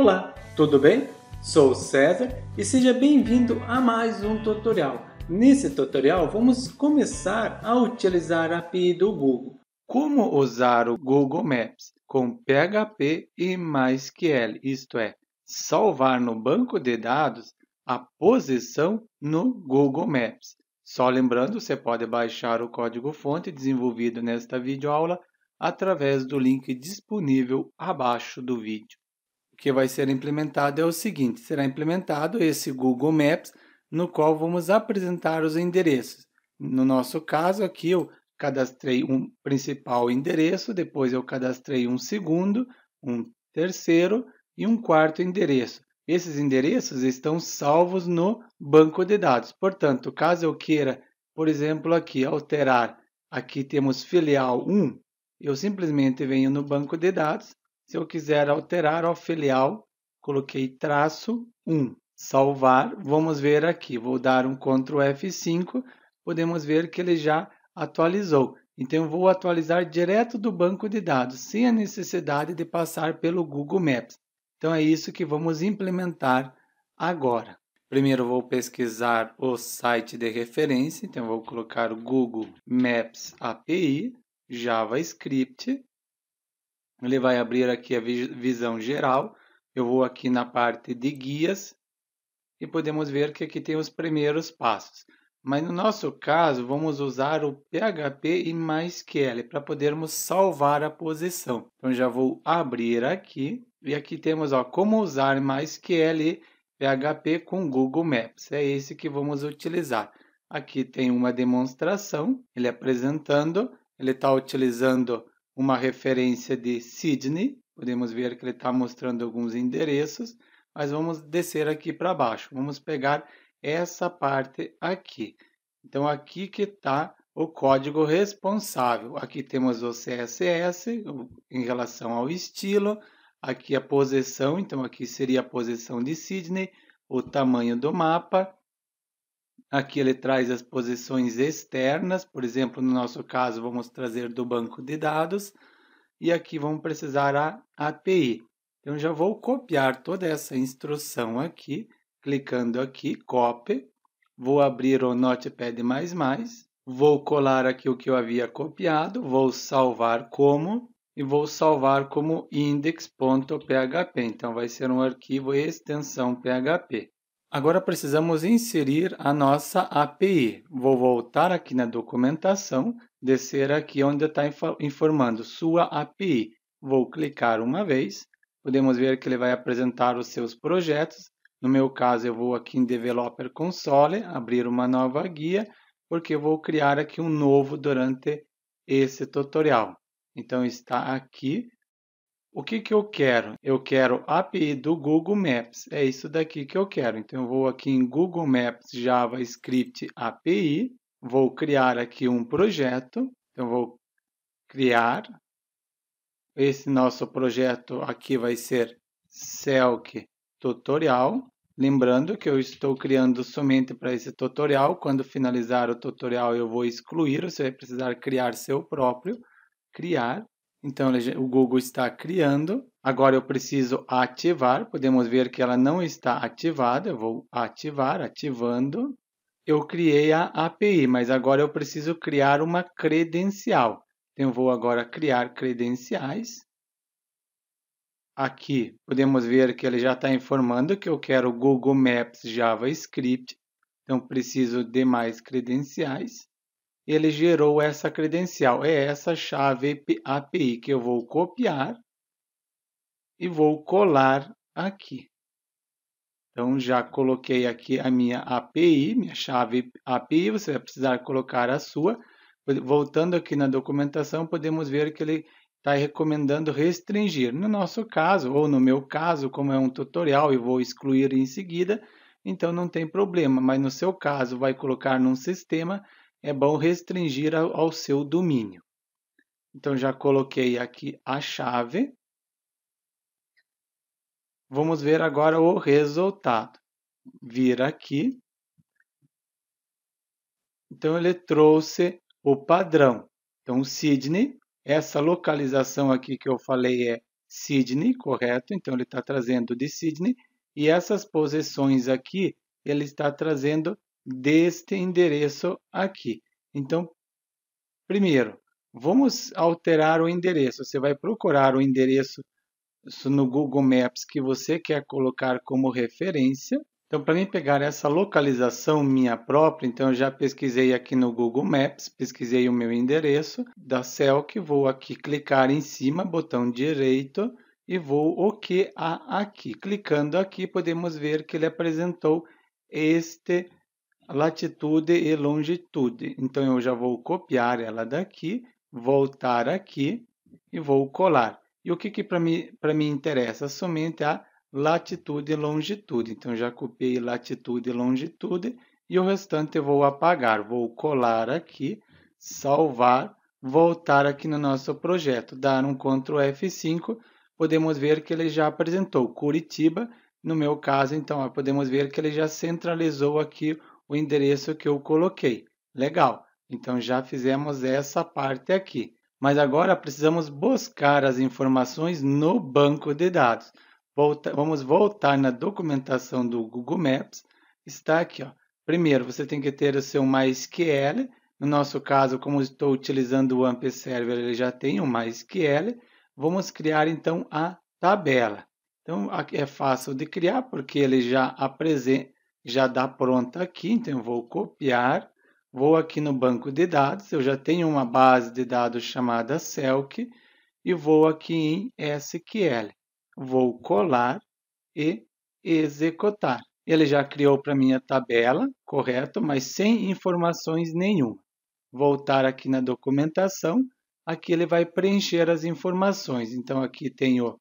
Olá, tudo bem? Sou César e seja bem-vindo a mais um tutorial. Nesse tutorial vamos começar a utilizar a API do Google. Como usar o Google Maps com PHP e MySQL, isto é, salvar no banco de dados a posição no Google Maps. Só lembrando, você pode baixar o código-fonte desenvolvido nesta videoaula através do link disponível abaixo do vídeo que vai ser implementado é o seguinte: será implementado esse Google Maps, no qual vamos apresentar os endereços. No nosso caso aqui, eu cadastrei um principal endereço, depois eu cadastrei um segundo, um terceiro e um quarto endereço. Esses endereços estão salvos no banco de dados. Portanto, caso eu queira, por exemplo, aqui alterar, aqui temos filial 1, eu simplesmente venho no banco de dados, se eu quiser alterar ao filial, coloquei traço 1, salvar, vamos ver aqui, vou dar um Ctrl F5, podemos ver que ele já atualizou. Então, vou atualizar direto do banco de dados, sem a necessidade de passar pelo Google Maps. Então, é isso que vamos implementar agora. Primeiro, vou pesquisar o site de referência. Então, vou colocar Google Maps API, JavaScript. Ele vai abrir aqui a visão geral. Eu vou aqui na parte de guias e podemos ver que aqui tem os primeiros passos. Mas no nosso caso, vamos usar o PHP e MySQL para podermos salvar a posição. Então já vou abrir aqui e aqui temos ó, como usar MySQL e PHP com Google Maps. É esse que vamos utilizar. Aqui tem uma demonstração, ele apresentando, ele está utilizando uma referência de Sydney. Podemos ver que ele está mostrando alguns endereços, mas vamos descer aqui para baixo. Vamos pegar essa parte aqui. Então, aqui que está o código responsável. Aqui temos o CSS em relação ao estilo, aqui a posição, então aqui seria a posição de Sydney, o tamanho do mapa, Aqui ele traz as posições externas, por exemplo, no nosso caso, vamos trazer do banco de dados. E aqui vamos precisar a API. Então, já vou copiar toda essa instrução aqui, clicando aqui, copy. Vou abrir o Notepad++, vou colar aqui o que eu havia copiado, vou salvar como e vou salvar como index.php. Então, vai ser um arquivo extensão PHP. Agora precisamos inserir a nossa API. Vou voltar aqui na documentação, descer aqui onde está informando sua API. Vou clicar uma vez. Podemos ver que ele vai apresentar os seus projetos. No meu caso, eu vou aqui em Developer Console, abrir uma nova guia, porque eu vou criar aqui um novo durante esse tutorial. Então, está aqui o que, que eu quero? Eu quero API do Google Maps. É isso daqui que eu quero. Então, eu vou aqui em Google Maps JavaScript API. Vou criar aqui um projeto. Então, vou criar. Esse nosso projeto aqui vai ser Selk Tutorial. Lembrando que eu estou criando somente para esse tutorial. Quando finalizar o tutorial, eu vou excluir. Você vai precisar criar seu próprio. Criar. Então, o Google está criando. Agora eu preciso ativar. Podemos ver que ela não está ativada. Eu vou ativar, ativando. Eu criei a API, mas agora eu preciso criar uma credencial. Então, eu vou agora criar credenciais. Aqui podemos ver que ele já está informando que eu quero Google Maps JavaScript. Então, preciso de mais credenciais ele gerou essa credencial. É essa chave API que eu vou copiar e vou colar aqui. Então, já coloquei aqui a minha API, minha chave API, você vai precisar colocar a sua. Voltando aqui na documentação, podemos ver que ele está recomendando restringir. No nosso caso, ou no meu caso, como é um tutorial e vou excluir em seguida, então não tem problema, mas no seu caso vai colocar num sistema é bom restringir ao seu domínio. Então, já coloquei aqui a chave. Vamos ver agora o resultado. Vir aqui. Então, ele trouxe o padrão. Então, Sydney, essa localização aqui que eu falei é Sydney, correto? Então, ele está trazendo de Sydney. E essas posições aqui, ele está trazendo deste endereço aqui. Então, primeiro, vamos alterar o endereço. Você vai procurar o endereço no Google Maps que você quer colocar como referência. Então, para mim pegar essa localização minha própria, então eu já pesquisei aqui no Google Maps, pesquisei o meu endereço da CELC, vou aqui clicar em cima, botão direito, e vou o OK que a aqui. Clicando aqui, podemos ver que ele apresentou este latitude e longitude. Então, eu já vou copiar ela daqui, voltar aqui e vou colar. E o que, que para mim, mim interessa? Somente a latitude e longitude. Então, já copiei latitude e longitude e o restante eu vou apagar. Vou colar aqui, salvar, voltar aqui no nosso projeto, dar um Ctrl F5. Podemos ver que ele já apresentou Curitiba. No meu caso, então, podemos ver que ele já centralizou aqui o endereço que eu coloquei. Legal, então já fizemos essa parte aqui. Mas agora precisamos buscar as informações no banco de dados. Volta, vamos voltar na documentação do Google Maps. Está aqui. Ó. Primeiro, você tem que ter o seu MySQL. No nosso caso, como estou utilizando o AMP Server, ele já tem o MySQL. Vamos criar, então, a tabela. Então, é fácil de criar, porque ele já apresenta já dá pronta aqui, então eu vou copiar, vou aqui no banco de dados, eu já tenho uma base de dados chamada CELC e vou aqui em SQL. Vou colar e executar. Ele já criou para mim a tabela, correto, mas sem informações nenhuma. Voltar aqui na documentação, aqui ele vai preencher as informações. Então, aqui tenho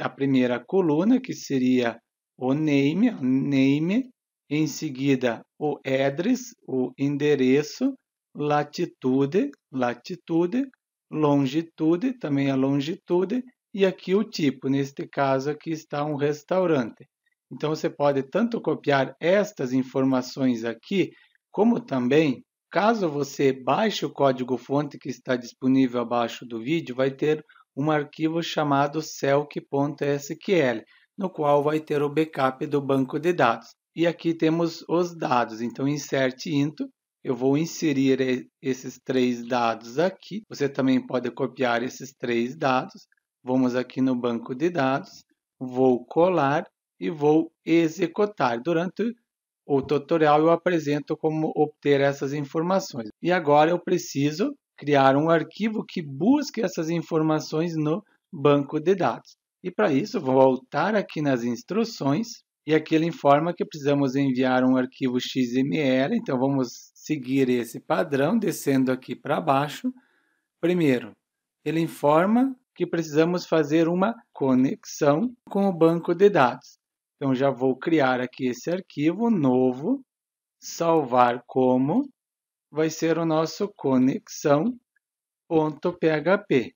a primeira coluna, que seria o name, name, em seguida o address, o endereço, latitude, latitude, longitude, também a longitude, e aqui o tipo, neste caso aqui está um restaurante. Então você pode tanto copiar estas informações aqui, como também, caso você baixe o código-fonte que está disponível abaixo do vídeo, vai ter um arquivo chamado celc.sql no qual vai ter o backup do banco de dados. E aqui temos os dados, então insert into, eu vou inserir esses três dados aqui. Você também pode copiar esses três dados. Vamos aqui no banco de dados, vou colar e vou executar. Durante o tutorial eu apresento como obter essas informações. E agora eu preciso criar um arquivo que busque essas informações no banco de dados. E para isso, vou voltar aqui nas instruções e aqui ele informa que precisamos enviar um arquivo XML, então vamos seguir esse padrão descendo aqui para baixo. Primeiro, ele informa que precisamos fazer uma conexão com o banco de dados. Então já vou criar aqui esse arquivo novo, salvar como, vai ser o nosso conexão.php.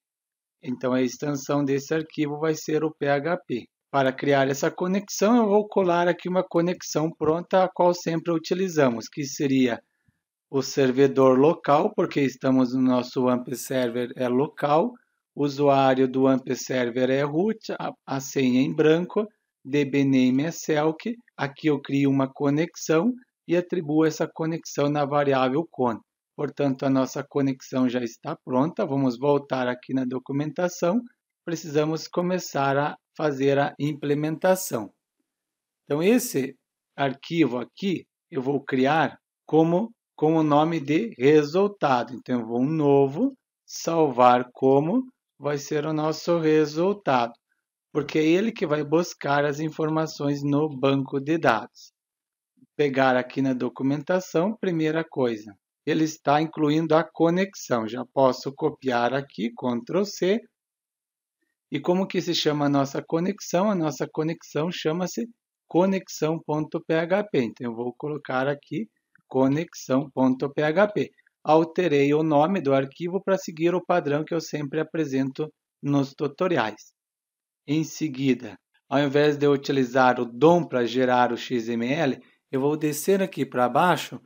Então a extensão desse arquivo vai ser o PHP. Para criar essa conexão, eu vou colar aqui uma conexão pronta, a qual sempre utilizamos, que seria o servidor local, porque estamos no nosso AMP server é local, o usuário do AMP server é root, a, a senha em branco, dbname é selk, aqui eu crio uma conexão e atribuo essa conexão na variável con. Portanto, a nossa conexão já está pronta. Vamos voltar aqui na documentação. Precisamos começar a fazer a implementação. Então, esse arquivo aqui eu vou criar como com o nome de resultado. Então, eu vou um novo, salvar como, vai ser o nosso resultado, porque é ele que vai buscar as informações no banco de dados. Pegar aqui na documentação, primeira coisa, ele está incluindo a conexão. Já posso copiar aqui, Ctrl C. E como que se chama a nossa conexão? A nossa conexão chama-se conexão.php. Então, eu vou colocar aqui conexão.php. Alterei o nome do arquivo para seguir o padrão que eu sempre apresento nos tutoriais. Em seguida, ao invés de eu utilizar o DOM para gerar o XML, eu vou descer aqui para baixo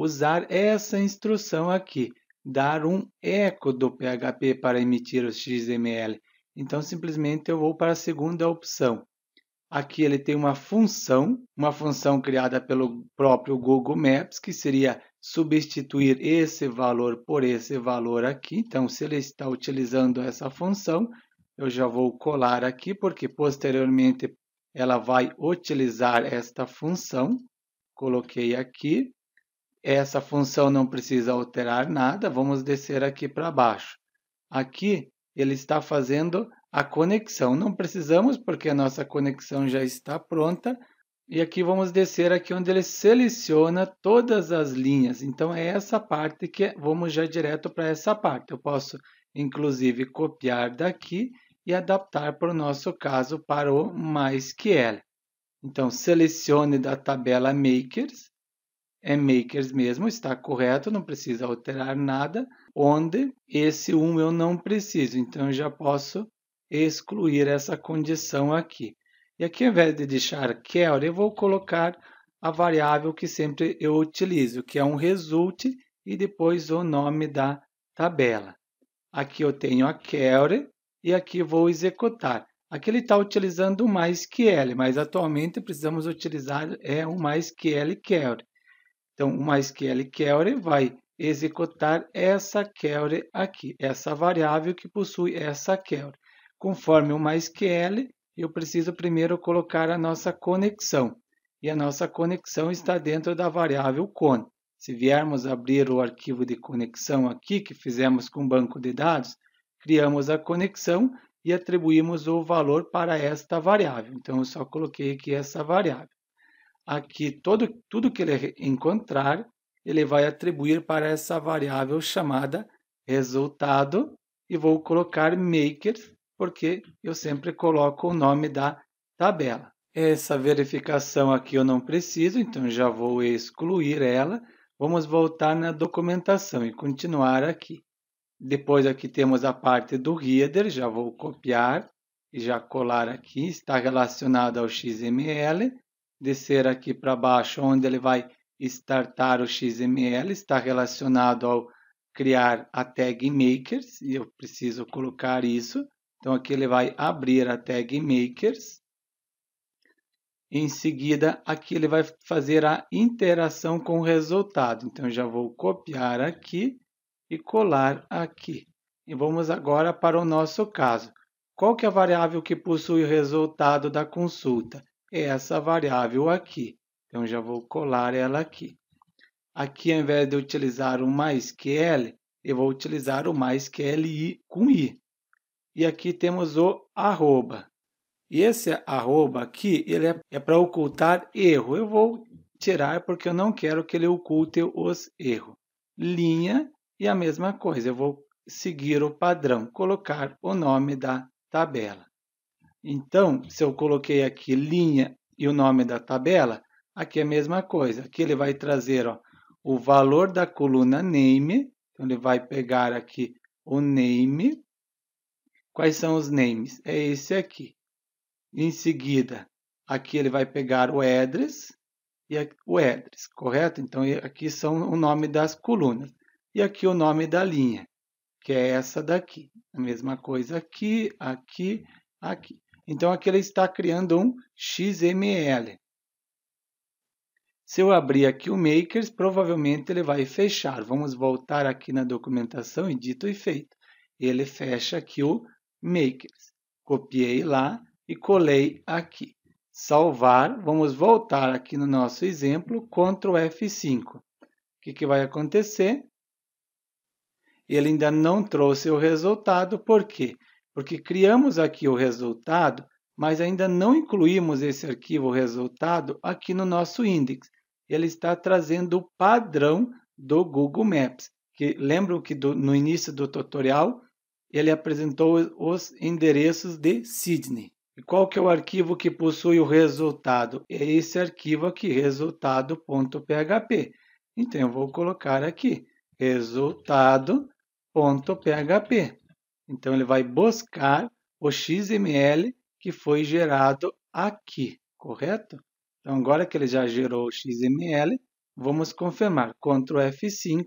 usar essa instrução aqui, dar um eco do PHP para emitir o XML. Então, simplesmente eu vou para a segunda opção. Aqui ele tem uma função, uma função criada pelo próprio Google Maps, que seria substituir esse valor por esse valor aqui. Então, se ele está utilizando essa função, eu já vou colar aqui, porque posteriormente ela vai utilizar esta função. Coloquei aqui. Essa função não precisa alterar nada, vamos descer aqui para baixo. Aqui ele está fazendo a conexão, não precisamos porque a nossa conexão já está pronta. E aqui vamos descer aqui onde ele seleciona todas as linhas. Então é essa parte que é, vamos já direto para essa parte. Eu posso inclusive copiar daqui e adaptar para o nosso caso para o MySQL. Então selecione da tabela Makers é makers mesmo, está correto, não precisa alterar nada, onde esse 1 um eu não preciso, então eu já posso excluir essa condição aqui. E aqui, ao invés de deixar care, eu vou colocar a variável que sempre eu utilizo, que é um result e depois o nome da tabela. Aqui eu tenho a care e aqui vou executar. Aqui ele está utilizando o mais que L, mas atualmente precisamos utilizar é o mais que L care. Então, o MySQL query vai executar essa query aqui, essa variável que possui essa query. Conforme o MySQL, eu preciso primeiro colocar a nossa conexão. E a nossa conexão está dentro da variável con. Se viermos abrir o arquivo de conexão aqui, que fizemos com o banco de dados, criamos a conexão e atribuímos o valor para esta variável. Então, eu só coloquei aqui essa variável a que todo, tudo que ele encontrar, ele vai atribuir para essa variável chamada resultado e vou colocar makers, porque eu sempre coloco o nome da tabela. Essa verificação aqui eu não preciso, então já vou excluir ela. Vamos voltar na documentação e continuar aqui. Depois aqui temos a parte do header, já vou copiar e já colar aqui, está relacionado ao XML descer aqui para baixo, onde ele vai startar o XML, está relacionado ao criar a tag makers, e eu preciso colocar isso. Então aqui ele vai abrir a tag makers. Em seguida, aqui ele vai fazer a interação com o resultado. Então já vou copiar aqui e colar aqui. E vamos agora para o nosso caso. Qual que é a variável que possui o resultado da consulta? é essa variável aqui. Então, já vou colar ela aqui. Aqui, ao invés de utilizar o mais l, eu vou utilizar o mais QLI com I. E aqui temos o arroba. E esse arroba aqui, ele é, é para ocultar erro. Eu vou tirar porque eu não quero que ele oculte os erros. Linha e a mesma coisa, eu vou seguir o padrão, colocar o nome da tabela. Então, se eu coloquei aqui linha e o nome da tabela, aqui é a mesma coisa. Aqui ele vai trazer ó, o valor da coluna name. Então, ele vai pegar aqui o name. Quais são os names? É esse aqui. Em seguida, aqui ele vai pegar o address e o address, correto? Então, aqui são o nome das colunas. E aqui o nome da linha, que é essa daqui. A mesma coisa aqui, aqui, aqui. Então aqui ele está criando um XML. Se eu abrir aqui o Makers, provavelmente ele vai fechar. Vamos voltar aqui na documentação e dito e feito. Ele fecha aqui o Makers. Copiei lá e colei aqui. Salvar, vamos voltar aqui no nosso exemplo, Ctrl F5. O que, que vai acontecer? Ele ainda não trouxe o resultado, por quê? Porque porque criamos aqui o resultado, mas ainda não incluímos esse arquivo resultado aqui no nosso índice. Ele está trazendo o padrão do Google Maps, que lembro que do, no início do tutorial ele apresentou os endereços de Sydney. E qual que é o arquivo que possui o resultado? É esse arquivo aqui, resultado.php. Então eu vou colocar aqui resultado.php. Então, ele vai buscar o XML que foi gerado aqui, correto? Então, agora que ele já gerou o XML, vamos confirmar. Ctrl F5,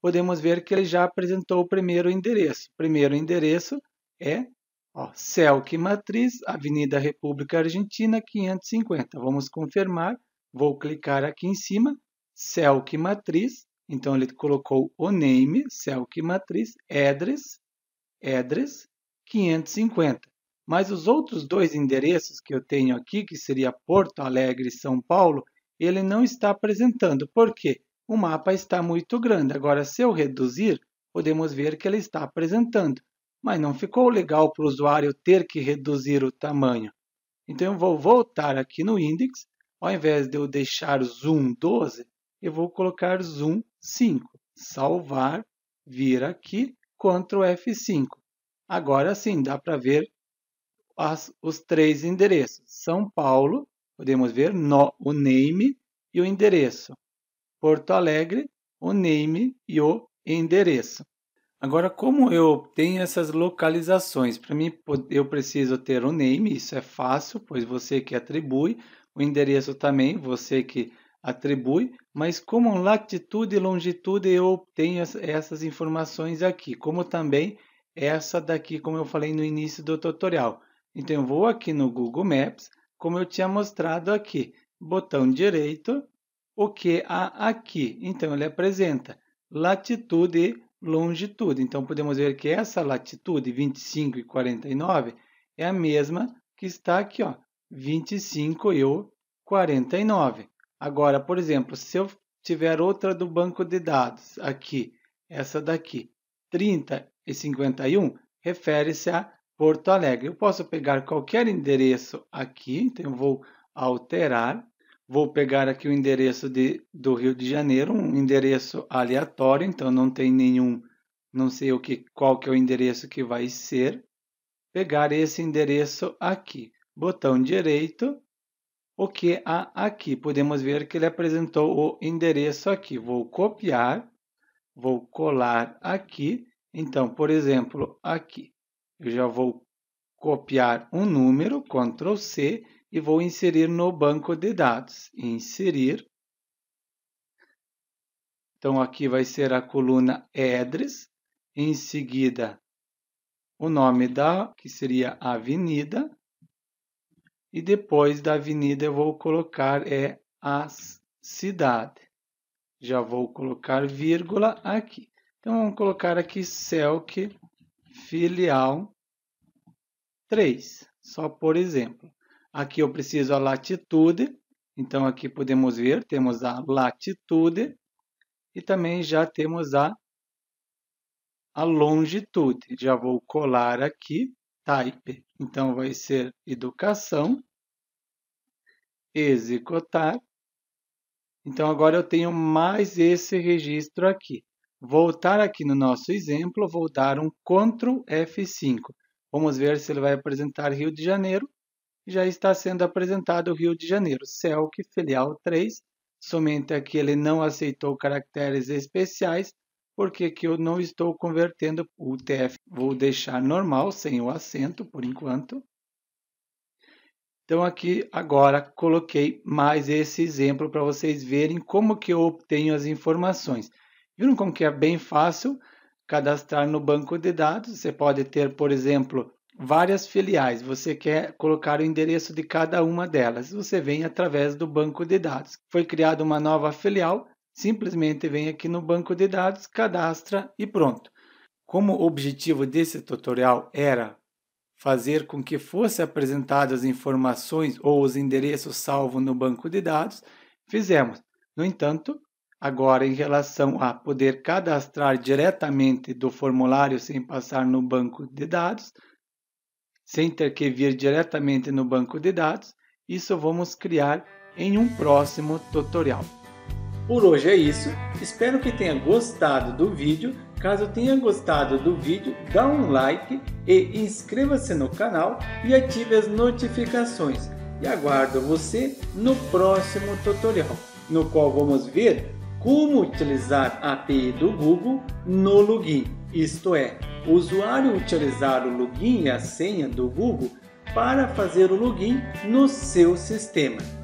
podemos ver que ele já apresentou o primeiro endereço. O primeiro endereço é ó, Celc Matriz, Avenida República Argentina, 550. Vamos confirmar. Vou clicar aqui em cima, Celc Matriz. Então, ele colocou o name, Celc Matriz, address, Edres 550. Mas os outros dois endereços que eu tenho aqui, que seria Porto Alegre e São Paulo, ele não está apresentando, Por quê? o mapa está muito grande. Agora, se eu reduzir, podemos ver que ele está apresentando. Mas não ficou legal para o usuário ter que reduzir o tamanho. Então, eu vou voltar aqui no índice, ao invés de eu deixar zoom 12, eu vou colocar zoom 5. Salvar, vir aqui, Ctrl F5. Agora sim, dá para ver as, os três endereços. São Paulo, podemos ver no, o name e o endereço. Porto Alegre, o name e o endereço. Agora, como eu obtenho essas localizações? Para mim, eu preciso ter o um name, isso é fácil, pois você que atribui, o endereço também, você que atribui, mas como latitude e longitude eu obtenho essas informações aqui, como também essa daqui, como eu falei no início do tutorial. Então, eu vou aqui no Google Maps, como eu tinha mostrado aqui, botão direito, o que há aqui. Então, ele apresenta latitude e longitude. Então, podemos ver que essa latitude, 25 e 49, é a mesma que está aqui, ó, 25 e 49. Agora, por exemplo, se eu tiver outra do banco de dados aqui, essa daqui, 30 e 51, refere-se a Porto Alegre. Eu posso pegar qualquer endereço aqui, então eu vou alterar. Vou pegar aqui o endereço de, do Rio de Janeiro, um endereço aleatório, então não tem nenhum, não sei o que, qual que é o endereço que vai ser. Pegar esse endereço aqui, botão direito, o que há aqui. Podemos ver que ele apresentou o endereço aqui. Vou copiar, vou colar aqui. Então, por exemplo, aqui. Eu já vou copiar um número, Ctrl C, e vou inserir no banco de dados. Inserir. Então, aqui vai ser a coluna Edres. Em seguida, o nome da, que seria Avenida. E depois da avenida eu vou colocar é a cidade. Já vou colocar vírgula aqui. Então vamos colocar aqui Celc filial 3, só por exemplo. Aqui eu preciso a latitude, então aqui podemos ver, temos a latitude e também já temos a, a longitude. Já vou colar aqui, type então, vai ser educação, executar. Então, agora eu tenho mais esse registro aqui. Voltar aqui no nosso exemplo, vou dar um Ctrl F5. Vamos ver se ele vai apresentar Rio de Janeiro. Já está sendo apresentado o Rio de Janeiro, CELC, filial 3. Somente aqui ele não aceitou caracteres especiais, por que, que eu não estou convertendo o TF? Vou deixar normal, sem o acento, por enquanto. Então aqui agora coloquei mais esse exemplo para vocês verem como que eu obtenho as informações. Viram como que é bem fácil cadastrar no banco de dados? Você pode ter, por exemplo, várias filiais. Você quer colocar o endereço de cada uma delas. Você vem através do banco de dados. Foi criada uma nova filial, simplesmente vem aqui no banco de dados, cadastra e pronto. Como o objetivo desse tutorial era fazer com que fosse apresentadas as informações ou os endereços salvos no banco de dados, fizemos. No entanto, agora em relação a poder cadastrar diretamente do formulário sem passar no banco de dados, sem ter que vir diretamente no banco de dados, isso vamos criar em um próximo tutorial. Por hoje é isso. Espero que tenha gostado do vídeo. Caso tenha gostado do vídeo, dá um like e inscreva-se no canal e ative as notificações. E aguardo você no próximo tutorial, no qual vamos ver como utilizar a API do Google no login. Isto é, o usuário utilizar o login e a senha do Google para fazer o login no seu sistema.